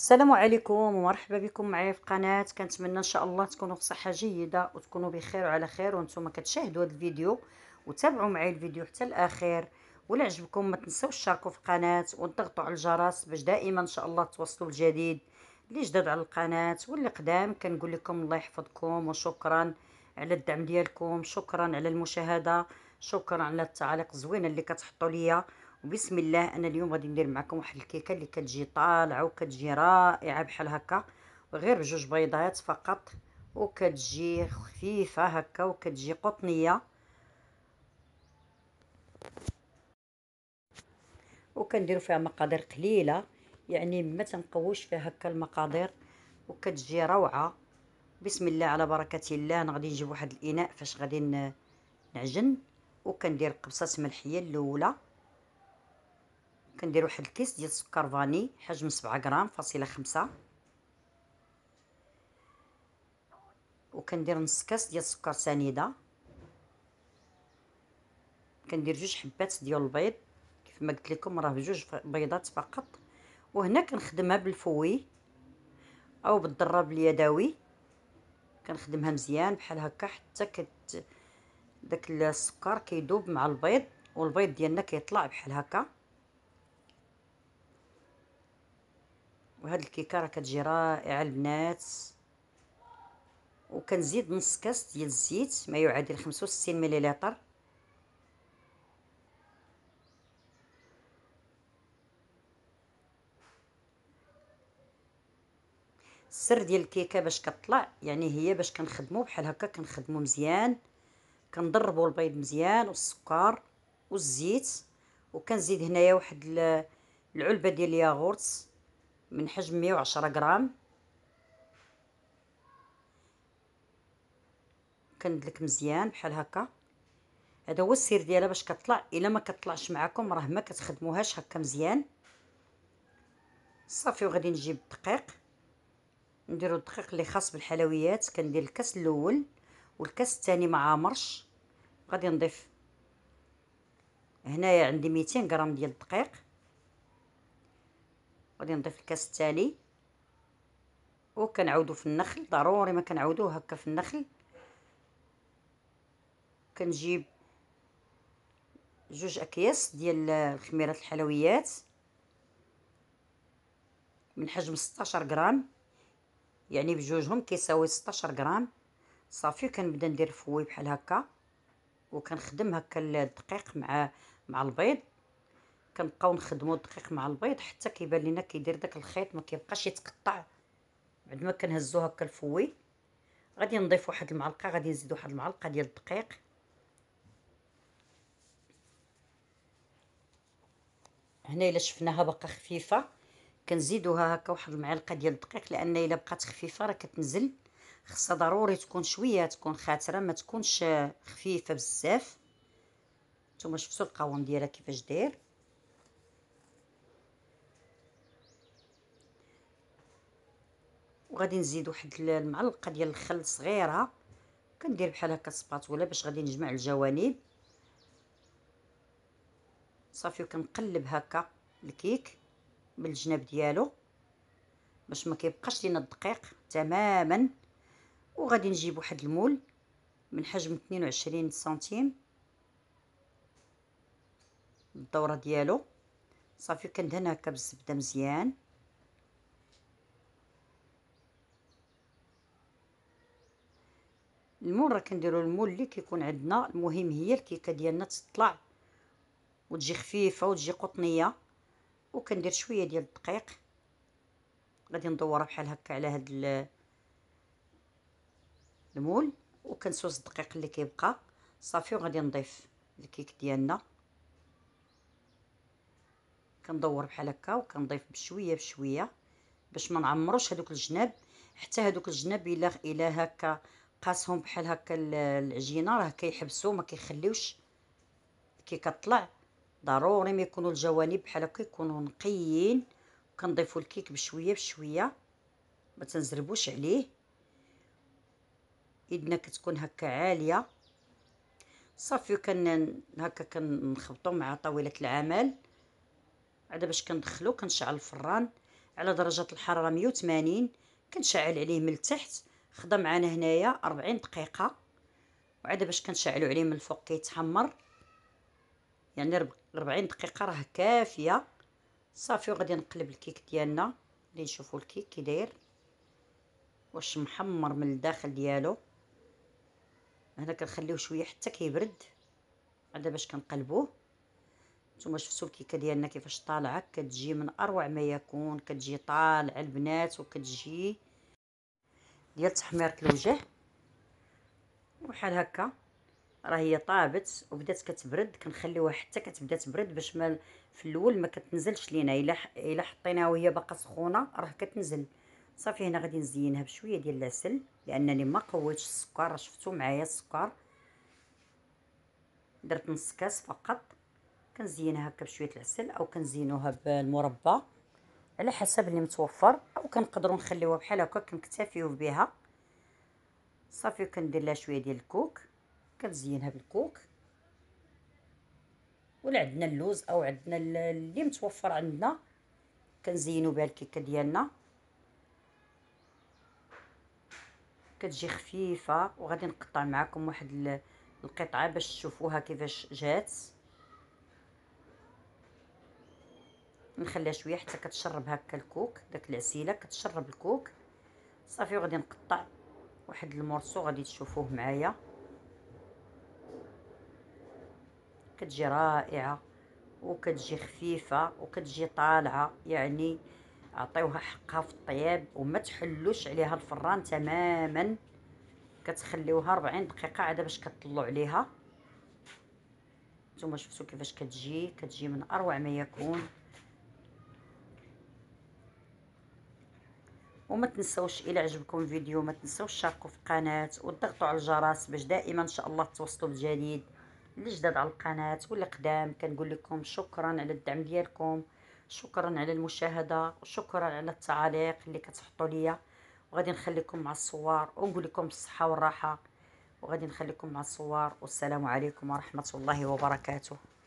السلام عليكم ومرحبا بكم معايا في القناه كنتمنى ان شاء الله تكونوا في صحه جيده وتكونوا بخير وعلى خير وانتم كتشاهدوا هذا الفيديو وتابعوا معايا الفيديو حتى الاخير ولا عجبكم ما تنساوش تشاركوا في القناه وتضغطوا على الجرس باش دائما ان شاء الله توصلوا الجديد اللي جدد على القناه واللي قدام كنقول لكم الله يحفظكم وشكرا على الدعم ديالكم شكرا على المشاهده شكرا على التعاليق الزوينه اللي كتحطوا ليا وبسم الله انا اليوم غادي ندير معكم واحد الكيكه اللي كتجي طالعه وكتجي رائعه بحال هكا غير بجوج بيضات فقط وكتجي خفيفه هكا وكتجي قطنيه وكنديروا فيها مقادير قليله يعني ما تنقووش فيها هكا المقادير وكتجي روعه بسم الله على بركه الله انا غادي نجيب واحد الاناء فاش غادي نعجن وكندير قبصه ملحيه الاولى كندير واحد الكيس ديال السكر فاني حجم سبعة غرام فاصله خمسة وكندير نص كاس ديال السكر سنيده كندير جوج حبات ديال البيض كيف ما قلت لكم راه بجوج بيضات فقط وهنا كنخدمها بالفوي او بالضراب اليدوي كنخدمها مزيان بحال هكا حتى كت داك السكر كيدوب مع البيض والبيض ديالنا كيطلع بحال هكا وهاد الكيكه راه كتجي رائعه البنات وكنزيد نص كاس ديال الزيت ما يعادل 65 مليلتر السر ديال الكيكه باش كطلع يعني هي باش كنخدمو بحال هكا كنخدمو مزيان كنضربو البيض مزيان والسكر والزيت وكنزيد هنايا واحد العلبه ديال الياغورت من حجم 110 غرام كندلك مزيان بحال هكا هذا هو السر ديالها باش كطلع الا ما كطلعش معكم راه ما كتخدموهاش هكا مزيان صافي وغادي نجيب الدقيق نديرو الدقيق اللي خاص بالحلويات كندير الكاس الاول والكاس الثاني ما عامرش غادي نضيف هنايا عندي 200 غرام ديال الدقيق غادي نضيف الكاس الثاني وكنعاودو في النخل ضروري ما كنعاودوه هكا في النخل كنجيب جوج اكياس ديال الخميره الحلويات من حجم 16 غرام يعني بجوجهم كيساوي 16 غرام صافي كنبدا ندير فوي بحال هكا وكنخدم هكا الدقيق مع مع البيض كنبقاو نخدمو الدقيق مع البيض حتى كيبان لينا كيدير داك الخيط ما كيبقاش يتقطع بعد ما كنهزو هكا الفوي غادي نضيف واحد المعلقه غادي نزيد واحد المعلقه ديال الدقيق هنا الا شفناها باقا خفيفه كنزيدوها هكا واحد المعلقه ديال الدقيق لان الا بقات خفيفه راه كتنزل خصها ضروري تكون شويه تكون خاتره ما تكونش خفيفه بزاف نتوما شفتوا القوام ديالها كيفاش داير وغادي نزيد واحد المعلقه ديال الخل صغيره كندير بحال هكا سباتولا باش غادي نجمع الجوانب صافي وكنقلب هكا الكيك بالجناب ديالو باش ما كيبقاش لينا الدقيق تماما وغادي نجيب واحد المول من حجم 22 سنتيم الدوره ديالو صافي كندهن هكا بالزبده مزيان المول راه كنديرو المول اللي كيكون عندنا المهم هي الكيكه ديالنا تطلع وتجي خفيفه وتجي قطنيه وكندير شويه ديال الدقيق غادي ندورها بحال هكا على هاد المول وكنسوس الدقيق اللي كيبقى صافي وغادي نضيف الكيك ديالنا كندور بحال هكا وكنضيف بشويه بشويه باش ما نعمروش هذوك الجناب حتى هذوك الجناب الا الا هكا قاسهم بحال هكا العجينه راه كيحبسوا ما كيخليوش كي كطلع ضروري ما يكونوا الجوانب بحال هكا يكونوا نقيين كنضيفوا الكيك بشويه بشويه ما تنزربوش عليه يدنا كتكون هكا عاليه صافي كن هكا كنخبطو مع طاوله العمل عاد باش كندخلو كنشعل الفران على درجه الحراره 180 كنشعل عليه من التحت خدا معانا هنايا 40 دقيقه وعاد باش كنشعلو عليه من الفوق كيتحمر يعني 40 دقيقه راه كافيه صافي وغادي نقلب الكيك ديالنا اللي نشوفوا الكيك كي داير واش محمر من الداخل ديالو هنا كنخليوه شويه حتى كيبرد عاد باش كنقلبوه نتوما شفتوا الكيكه ديالنا كيفاش طالعه كتجي من اروع ما يكون كتجي طالعه البنات وكتجي ديال تحميرة الوجه وحال هكا راه هي طابت وبدات كتبرد كنخليوها حتى كتبدا تبرد باش ما في الاول ما كتنزلش لينا الا الا حطيناها وهي باقا سخونه راه كتنزل صافي هنا غادي نزينها بشويه ديال العسل لانني ما قويتش السكر شفتو معايا السكر درت نص كاس فقط كنزينها هكا بشويه العسل او كنزينوها بالمربى على حسب اللي متوفر او كنقدروا نخليوها بحال هكا كنكتافيو بها صافي كندير لها شويه ديال الكوك كنزينها بالكوك ولا عندنا اللوز او عندنا اللي متوفر عندنا كنزينو بها الكيكه ديالنا كتجي خفيفه وغادي نقطع معكم واحد القطعه باش تشوفوها كيفاش جات نخليها شويه حتى كتشرب هكا الكوك داك العسيله كتشرب الكوك صافي وغادي نقطع واحد المورسو غادي تشوفوه معايا كتجي رائعه وكتجي خفيفه وكتجي طالعه يعني عطيوها حقها في الطياب وما تحلوش عليها الفران تماما كتخليوها 40 دقيقه عاد باش كطلعوا عليها نتوما شفتوا كيفاش كتجي كتجي من اروع ما يكون وما تنسوش الى عجبكم الفيديو ما تنسوش تشاركوا في القناه وتضغطوا على الجرس باش دائما ان شاء الله توصلوا بالجديد الجداد على القناه قدام كنقول لكم شكرا على الدعم ديالكم شكرا على المشاهده وشكرا على التعاليق اللي كتحطوا ليا وغادي نخليكم مع الصور ونقول لكم الصحه والراحه وغادي نخليكم مع الصور والسلام عليكم ورحمه الله وبركاته